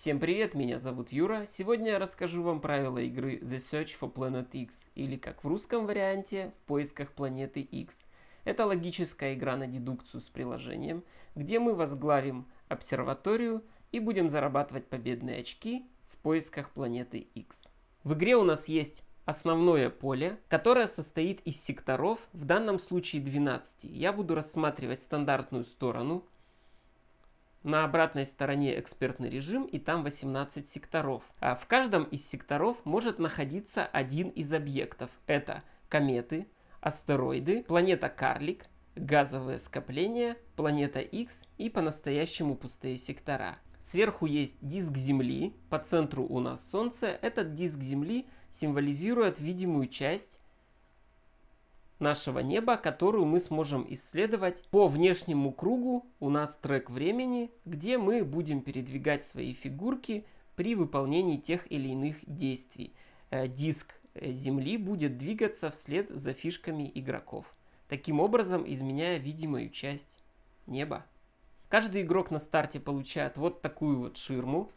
Всем привет, меня зовут Юра. Сегодня я расскажу вам правила игры The Search for Planet X, или как в русском варианте, в поисках планеты X. Это логическая игра на дедукцию с приложением, где мы возглавим обсерваторию и будем зарабатывать победные очки в поисках планеты X. В игре у нас есть основное поле, которое состоит из секторов, в данном случае 12. Я буду рассматривать стандартную сторону, на обратной стороне экспертный режим и там 18 секторов. А в каждом из секторов может находиться один из объектов. Это кометы, астероиды, планета Карлик, газовые скопления, планета X и по-настоящему пустые сектора. Сверху есть диск Земли, по центру у нас Солнце. Этот диск Земли символизирует видимую часть нашего неба, которую мы сможем исследовать по внешнему кругу. У нас трек времени, где мы будем передвигать свои фигурки при выполнении тех или иных действий. Э, диск э, Земли будет двигаться вслед за фишками игроков, таким образом изменяя видимую часть неба. Каждый игрок на старте получает вот такую вот ширму.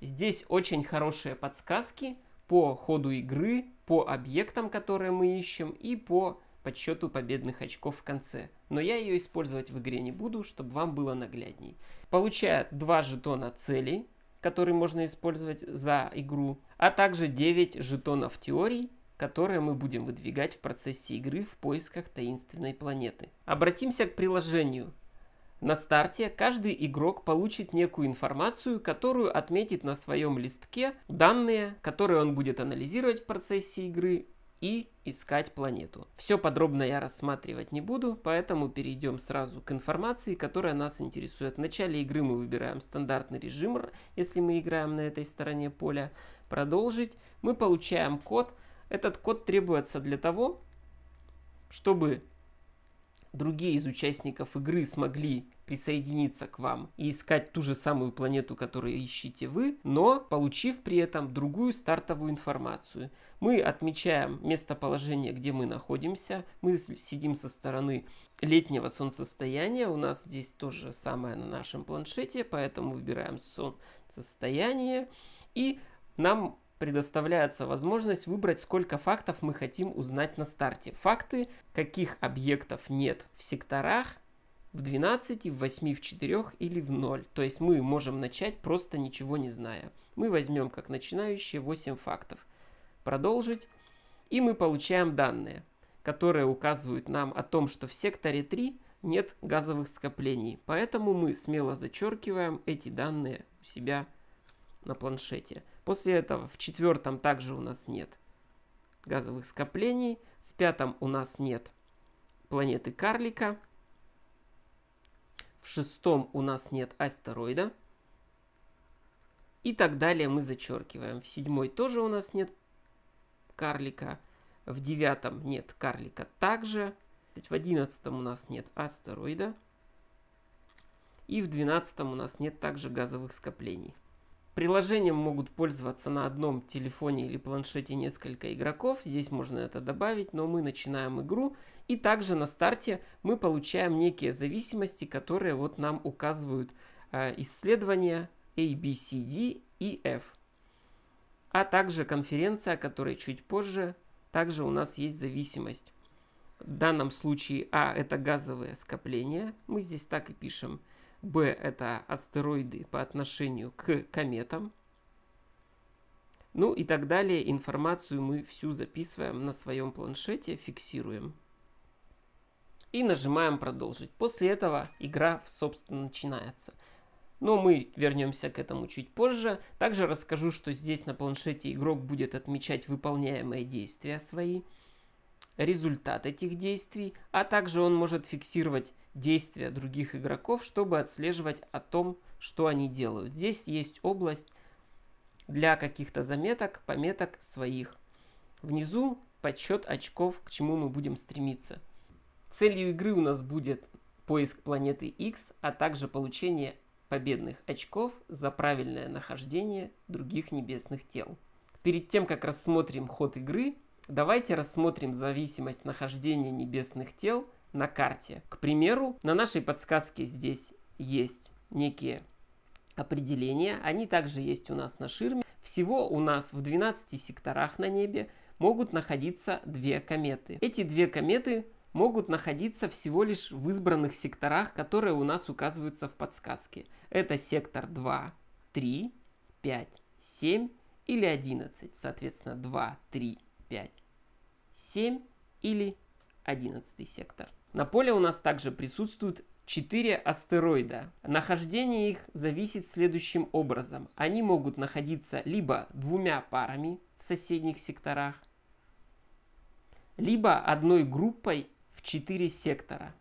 Здесь очень хорошие подсказки – по ходу игры, по объектам, которые мы ищем, и по подсчету победных очков в конце. Но я ее использовать в игре не буду, чтобы вам было наглядней. Получая два жетона целей, которые можно использовать за игру, а также 9 жетонов теорий, которые мы будем выдвигать в процессе игры в поисках таинственной планеты. Обратимся к приложению. На старте каждый игрок получит некую информацию, которую отметит на своем листке, данные, которые он будет анализировать в процессе игры и искать планету. Все подробно я рассматривать не буду, поэтому перейдем сразу к информации, которая нас интересует. В начале игры мы выбираем стандартный режим, если мы играем на этой стороне поля. Продолжить. Мы получаем код. Этот код требуется для того, чтобы другие из участников игры смогли присоединиться к вам и искать ту же самую планету, которую ищете вы, но получив при этом другую стартовую информацию. Мы отмечаем местоположение, где мы находимся. Мы сидим со стороны летнего солнцестояния. У нас здесь то же самое на нашем планшете, поэтому выбираем солнцестояние. И нам предоставляется возможность выбрать, сколько фактов мы хотим узнать на старте. Факты, каких объектов нет в секторах, в 12, в 8, в 4 или в 0. То есть мы можем начать просто ничего не зная. Мы возьмем как начинающие 8 фактов. Продолжить. И мы получаем данные, которые указывают нам о том, что в секторе 3 нет газовых скоплений. Поэтому мы смело зачеркиваем эти данные у себя на планшете. После этого в четвертом также у нас нет газовых скоплений. В пятом у нас нет планеты карлика. В шестом у нас нет астероида. И так далее мы зачеркиваем. В седьмой тоже у нас нет карлика. В девятом нет карлика также. В одиннадцатом у нас нет астероида. И в двенадцатом у нас нет также газовых скоплений. Приложением могут пользоваться на одном телефоне или планшете несколько игроков, здесь можно это добавить, но мы начинаем игру. И также на старте мы получаем некие зависимости, которые вот нам указывают э, исследования A, B, C, D и F. А также конференция, о которой чуть позже, также у нас есть зависимость. В данном случае А это газовые скопления, мы здесь так и пишем – Б – это астероиды по отношению к кометам. Ну и так далее. Информацию мы всю записываем на своем планшете, фиксируем. И нажимаем «Продолжить». После этого игра, собственно, начинается. Но мы вернемся к этому чуть позже. Также расскажу, что здесь на планшете игрок будет отмечать выполняемые действия свои результат этих действий, а также он может фиксировать действия других игроков, чтобы отслеживать о том, что они делают. Здесь есть область для каких-то заметок, пометок своих. Внизу подсчет очков, к чему мы будем стремиться. Целью игры у нас будет поиск планеты X, а также получение победных очков за правильное нахождение других небесных тел. Перед тем, как рассмотрим ход игры, Давайте рассмотрим зависимость нахождения небесных тел на карте. К примеру, на нашей подсказке здесь есть некие определения. Они также есть у нас на ширме. Всего у нас в 12 секторах на небе могут находиться две кометы. Эти две кометы могут находиться всего лишь в избранных секторах, которые у нас указываются в подсказке. Это сектор 2, 3, 5, 7 или 11. Соответственно, 2, 3, 5, 7 или 11 сектор. На поле у нас также присутствуют 4 астероида. Нахождение их зависит следующим образом. Они могут находиться либо двумя парами в соседних секторах, либо одной группой в 4 сектора.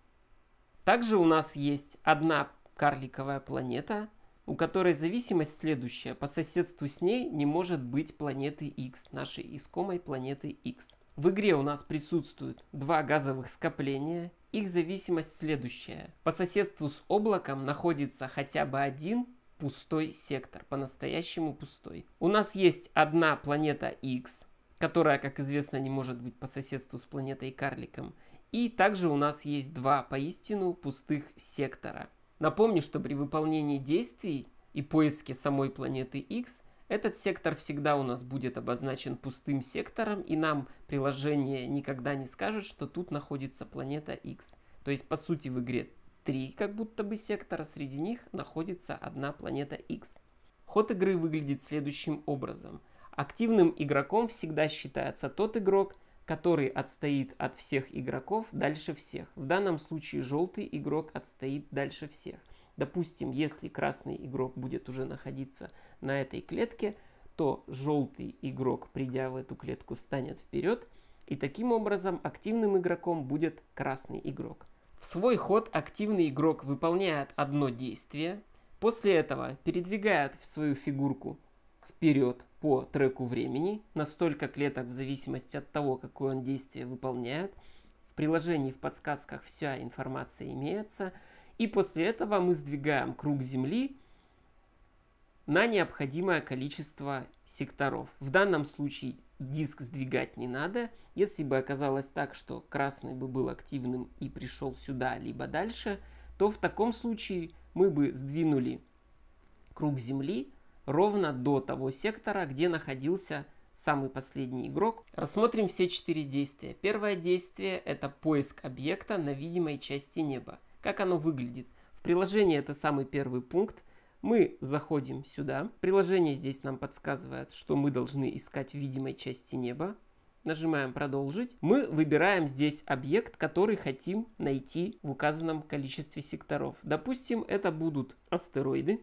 Также у нас есть одна карликовая планета – у которой зависимость следующая. По соседству с ней не может быть планеты X, нашей искомой планеты X. В игре у нас присутствуют два газовых скопления. Их зависимость следующая. По соседству с облаком находится хотя бы один пустой сектор, по-настоящему пустой. У нас есть одна планета X, которая, как известно, не может быть по соседству с планетой Карликом. И также у нас есть два поистину пустых сектора – Напомню, что при выполнении действий и поиске самой планеты X этот сектор всегда у нас будет обозначен пустым сектором, и нам приложение никогда не скажет, что тут находится планета X. То есть, по сути, в игре три как будто бы сектора, среди них находится одна планета X. Ход игры выглядит следующим образом. Активным игроком всегда считается тот игрок, который отстоит от всех игроков дальше всех. В данном случае желтый игрок отстоит дальше всех. Допустим, если красный игрок будет уже находиться на этой клетке, то желтый игрок, придя в эту клетку, станет вперед, и таким образом активным игроком будет красный игрок. В свой ход активный игрок выполняет одно действие, после этого передвигает в свою фигурку вперед по треку времени настолько клеток в зависимости от того, какое он действие выполняет. В приложении в подсказках вся информация имеется. И после этого мы сдвигаем круг Земли на необходимое количество секторов. В данном случае диск сдвигать не надо. Если бы оказалось так, что красный бы был активным и пришел сюда, либо дальше, то в таком случае мы бы сдвинули круг Земли ровно до того сектора, где находился самый последний игрок. Рассмотрим все четыре действия. Первое действие – это поиск объекта на видимой части неба. Как оно выглядит? В приложении это самый первый пункт. Мы заходим сюда. Приложение здесь нам подсказывает, что мы должны искать в видимой части неба. Нажимаем «Продолжить». Мы выбираем здесь объект, который хотим найти в указанном количестве секторов. Допустим, это будут астероиды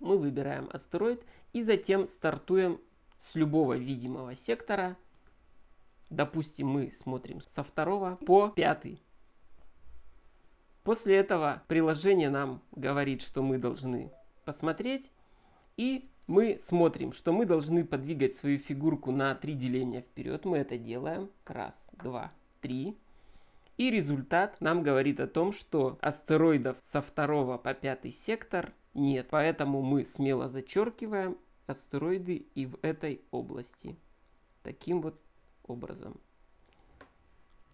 мы выбираем астероид и затем стартуем с любого видимого сектора. Допустим, мы смотрим со второго по пятый. После этого приложение нам говорит, что мы должны посмотреть. И мы смотрим, что мы должны подвигать свою фигурку на три деления вперед. Мы это делаем. Раз, два, три. И результат нам говорит о том, что астероидов со второго по пятый сектор нет. Поэтому мы смело зачеркиваем астероиды и в этой области. Таким вот образом.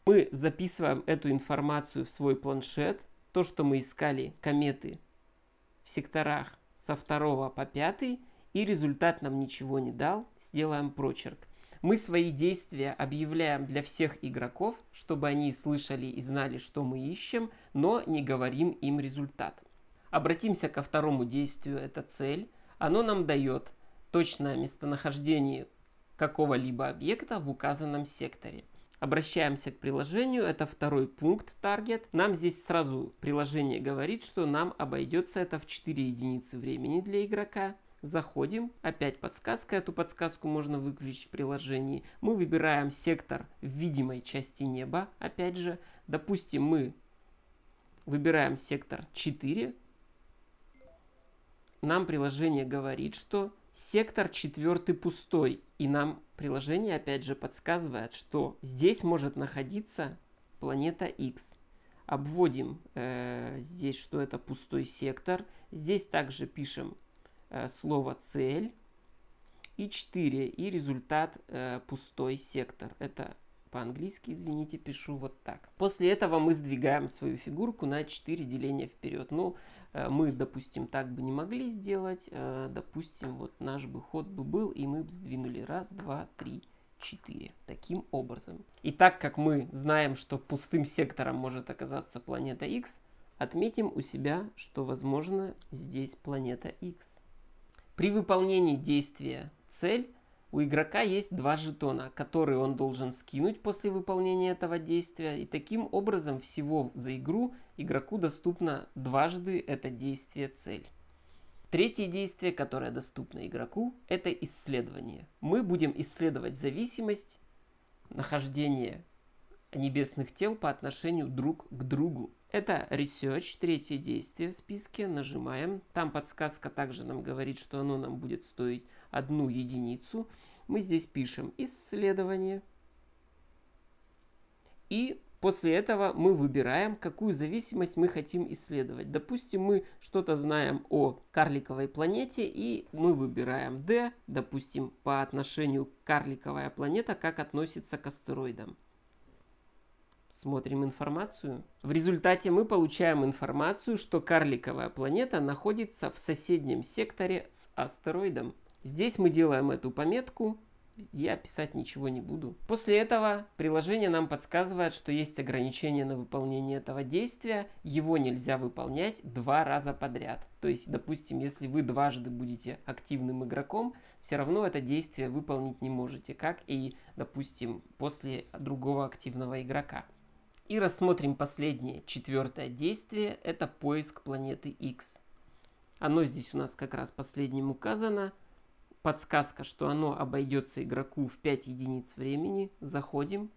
Мы записываем эту информацию в свой планшет. То, что мы искали кометы в секторах со 2 по 5, и результат нам ничего не дал, сделаем прочерк. Мы свои действия объявляем для всех игроков, чтобы они слышали и знали, что мы ищем, но не говорим им результат. Обратимся ко второму действию, это цель. Оно нам дает точное местонахождение какого-либо объекта в указанном секторе. Обращаемся к приложению, это второй пункт таргет. Нам здесь сразу приложение говорит, что нам обойдется это в 4 единицы времени для игрока. Заходим, опять подсказка, эту подсказку можно выключить в приложении. Мы выбираем сектор в видимой части неба, опять же. Допустим, мы выбираем сектор 4, нам приложение говорит, что сектор четвертый пустой. И нам приложение опять же подсказывает, что здесь может находиться планета X. Обводим э, здесь, что это пустой сектор. Здесь также пишем э, слово «цель» и 4, и результат э, пустой сектор. Это по-английски, извините, пишу вот так. После этого мы сдвигаем свою фигурку на 4 деления вперед. Ну, э, мы, допустим, так бы не могли сделать. Э, допустим, вот наш бы ход бы был, и мы бы сдвинули раз, два, три, 4. Таким образом. И так как мы знаем, что пустым сектором может оказаться планета X, отметим у себя, что возможно здесь планета X. При выполнении действия цель у игрока есть два жетона, которые он должен скинуть после выполнения этого действия, и таким образом всего за игру игроку доступно дважды это действие цель. Третье действие, которое доступно игроку, это исследование. Мы будем исследовать зависимость нахождения небесных тел по отношению друг к другу. Это research, третье действие в списке, нажимаем. Там подсказка также нам говорит, что оно нам будет стоить одну единицу, мы здесь пишем исследование. И после этого мы выбираем, какую зависимость мы хотим исследовать. Допустим, мы что-то знаем о карликовой планете, и мы выбираем D, допустим, по отношению карликовая планета, как относится к астероидам. Смотрим информацию. В результате мы получаем информацию, что карликовая планета находится в соседнем секторе с астероидом. Здесь мы делаем эту пометку. Я писать ничего не буду. После этого приложение нам подсказывает, что есть ограничение на выполнение этого действия. Его нельзя выполнять два раза подряд. То есть, допустим, если вы дважды будете активным игроком, все равно это действие выполнить не можете, как и, допустим, после другого активного игрока. И рассмотрим последнее, четвертое действие, это поиск планеты X. Оно здесь у нас как раз последним указано – подсказка, что оно обойдется игроку в 5 единиц времени. Заходим.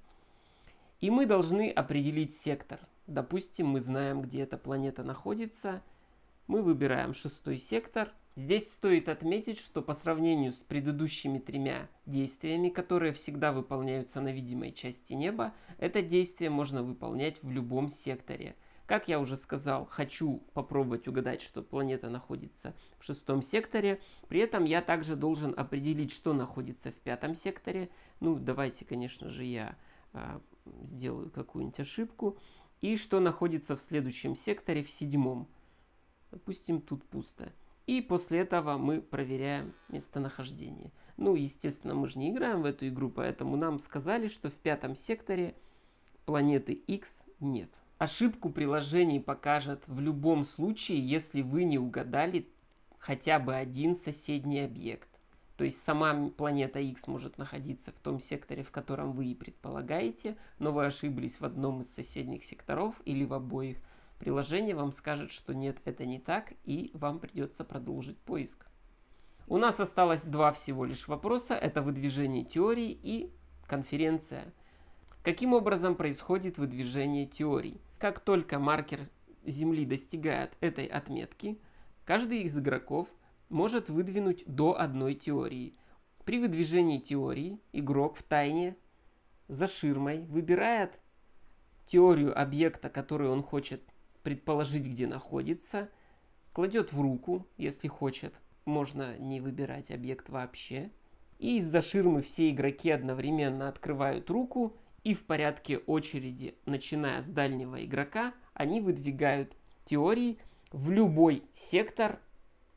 И мы должны определить сектор. Допустим, мы знаем, где эта планета находится. Мы выбираем шестой сектор. Здесь стоит отметить, что по сравнению с предыдущими тремя действиями, которые всегда выполняются на видимой части неба, это действие можно выполнять в любом секторе – как я уже сказал, хочу попробовать угадать, что планета находится в шестом секторе. При этом я также должен определить, что находится в пятом секторе. Ну, давайте, конечно же, я э, сделаю какую-нибудь ошибку. И что находится в следующем секторе, в седьмом. Допустим, тут пусто. И после этого мы проверяем местонахождение. Ну, естественно, мы же не играем в эту игру, поэтому нам сказали, что в пятом секторе планеты X нет. Ошибку приложений покажет в любом случае, если вы не угадали хотя бы один соседний объект. То есть сама планета X может находиться в том секторе, в котором вы и предполагаете, но вы ошиблись в одном из соседних секторов или в обоих. Приложение вам скажет, что нет, это не так, и вам придется продолжить поиск. У нас осталось два всего лишь вопроса. Это выдвижение теории и конференция – Каким образом происходит выдвижение теорий? Как только маркер Земли достигает этой отметки, каждый из игроков может выдвинуть до одной теории. При выдвижении теории игрок в тайне за ширмой выбирает теорию объекта, который он хочет предположить, где находится, кладет в руку, если хочет, можно не выбирать объект вообще, и из-за ширмы все игроки одновременно открывают руку и в порядке очереди, начиная с дальнего игрока, они выдвигают теории в любой сектор,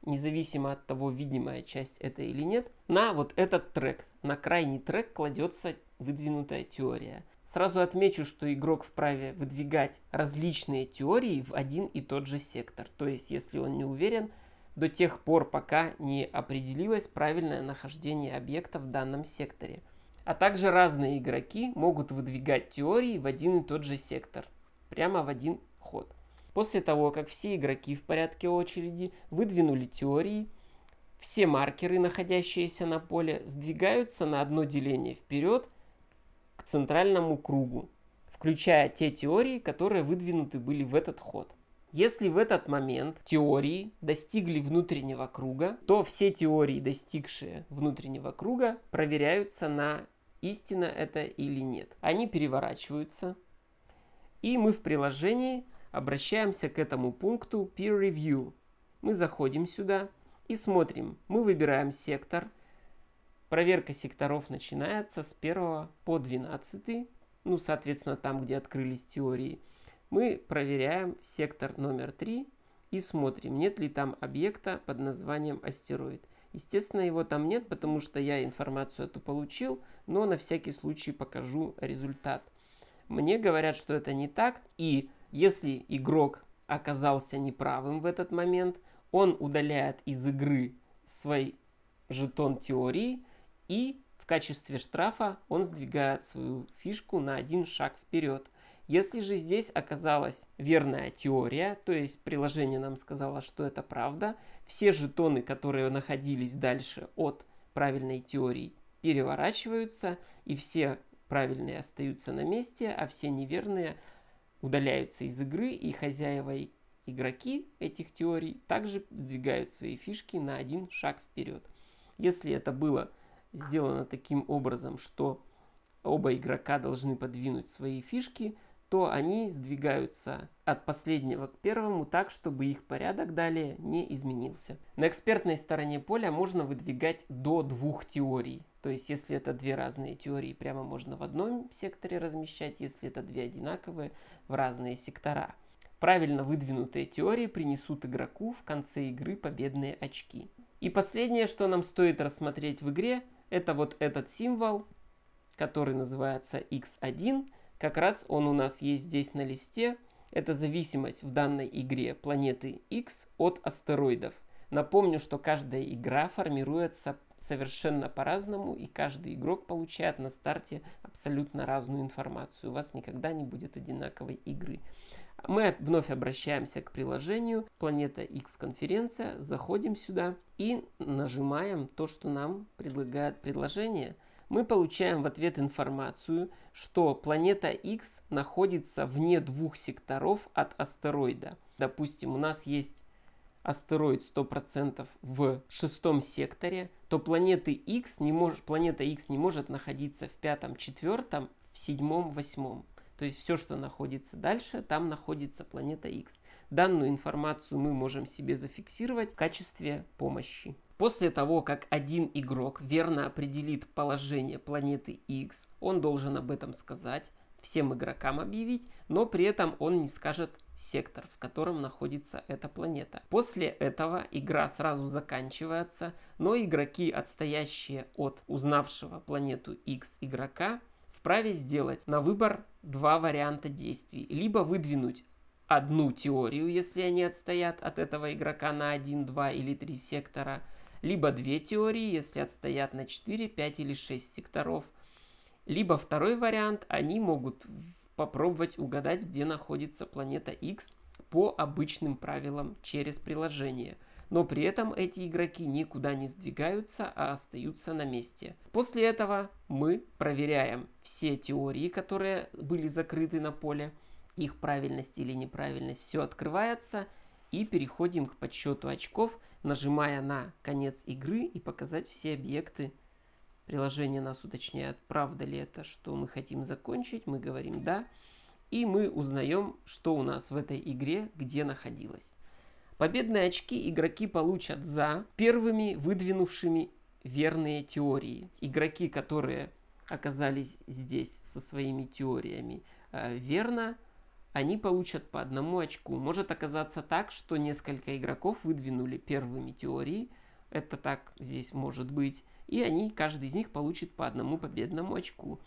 независимо от того, видимая часть это или нет, на вот этот трек. На крайний трек кладется выдвинутая теория. Сразу отмечу, что игрок вправе выдвигать различные теории в один и тот же сектор. То есть, если он не уверен, до тех пор, пока не определилось правильное нахождение объекта в данном секторе – а также разные игроки могут выдвигать теории в один и тот же сектор, прямо в один ход. После того, как все игроки в порядке очереди выдвинули теории, все маркеры, находящиеся на поле, сдвигаются на одно деление вперед к центральному кругу, включая те теории, которые выдвинуты были в этот ход. Если в этот момент теории достигли внутреннего круга, то все теории, достигшие внутреннего круга, проверяются на истина это или нет. Они переворачиваются, и мы в приложении обращаемся к этому пункту Peer Review. Мы заходим сюда и смотрим. Мы выбираем сектор. Проверка секторов начинается с 1 по 12, ну, соответственно, там, где открылись теории. Мы проверяем сектор номер 3 и смотрим, нет ли там объекта под названием астероид. Естественно, его там нет, потому что я информацию эту получил, но на всякий случай покажу результат. Мне говорят, что это не так, и если игрок оказался неправым в этот момент, он удаляет из игры свой жетон теории и в качестве штрафа он сдвигает свою фишку на один шаг вперед – если же здесь оказалась верная теория, то есть приложение нам сказало, что это правда, все жетоны, которые находились дальше от правильной теории, переворачиваются, и все правильные остаются на месте, а все неверные удаляются из игры, и хозяева и игроки этих теорий также сдвигают свои фишки на один шаг вперед. Если это было сделано таким образом, что оба игрока должны подвинуть свои фишки – то они сдвигаются от последнего к первому так, чтобы их порядок далее не изменился. На экспертной стороне поля можно выдвигать до двух теорий. То есть, если это две разные теории, прямо можно в одном секторе размещать, если это две одинаковые, в разные сектора. Правильно выдвинутые теории принесут игроку в конце игры победные очки. И последнее, что нам стоит рассмотреть в игре, это вот этот символ, который называется x1, как раз он у нас есть здесь на листе. Это зависимость в данной игре планеты X от астероидов. Напомню, что каждая игра формируется совершенно по-разному, и каждый игрок получает на старте абсолютно разную информацию. У вас никогда не будет одинаковой игры. Мы вновь обращаемся к приложению «Планета X конференция», заходим сюда и нажимаем то, что нам предлагает предложение мы получаем в ответ информацию, что планета X находится вне двух секторов от астероида. Допустим, у нас есть астероид 100% в шестом секторе, то планеты X не может, планета X не может находиться в пятом, четвертом, в седьмом, восьмом. То есть все, что находится дальше, там находится планета X. Данную информацию мы можем себе зафиксировать в качестве помощи. После того, как один игрок верно определит положение планеты X, он должен об этом сказать, всем игрокам объявить, но при этом он не скажет сектор, в котором находится эта планета. После этого игра сразу заканчивается, но игроки, отстоящие от узнавшего планету X игрока, вправе сделать на выбор два варианта действий. Либо выдвинуть одну теорию, если они отстоят от этого игрока на 1, 2 или 3 сектора – либо две теории, если отстоят на 4, 5 или 6 секторов, либо второй вариант, они могут попробовать угадать, где находится планета X по обычным правилам через приложение. Но при этом эти игроки никуда не сдвигаются, а остаются на месте. После этого мы проверяем все теории, которые были закрыты на поле, их правильность или неправильность, все открывается и переходим к подсчету очков нажимая на конец игры и показать все объекты. Приложение нас уточняет, правда ли это, что мы хотим закончить. Мы говорим «да». И мы узнаем, что у нас в этой игре, где находилось. Победные очки игроки получат за первыми выдвинувшими верные теории. Игроки, которые оказались здесь со своими теориями э, верно, они получат по одному очку. Может оказаться так, что несколько игроков выдвинули первыми теории, это так здесь может быть, и они, каждый из них получит по одному победному очку.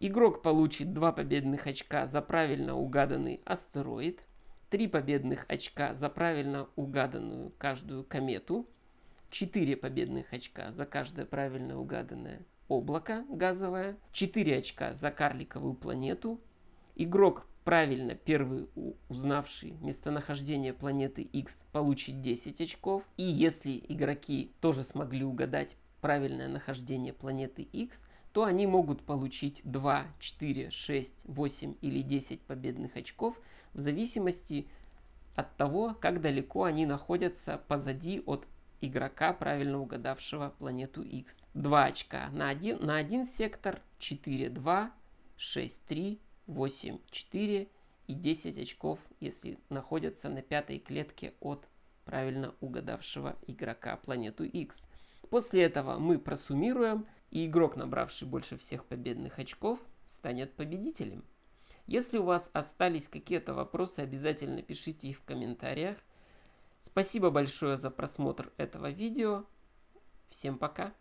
Игрок получит два победных очка за правильно угаданный астероид, три победных очка за правильно угаданную каждую комету, четыре победных очка за каждое правильно угаданное облако газовое, четыре очка за карликовую планету, игрок правильно первый узнавший местонахождение планеты X получит 10 очков. И если игроки тоже смогли угадать правильное нахождение планеты X, то они могут получить 2, 4, 6, 8 или 10 победных очков в зависимости от того, как далеко они находятся позади от игрока, правильно угадавшего планету X. 2 очка на один, на один сектор, 4, 2, 6, 3, 8, 4 и 10 очков, если находятся на пятой клетке от правильно угадавшего игрока планету X. После этого мы просуммируем, и игрок, набравший больше всех победных очков, станет победителем. Если у вас остались какие-то вопросы, обязательно пишите их в комментариях. Спасибо большое за просмотр этого видео. Всем пока!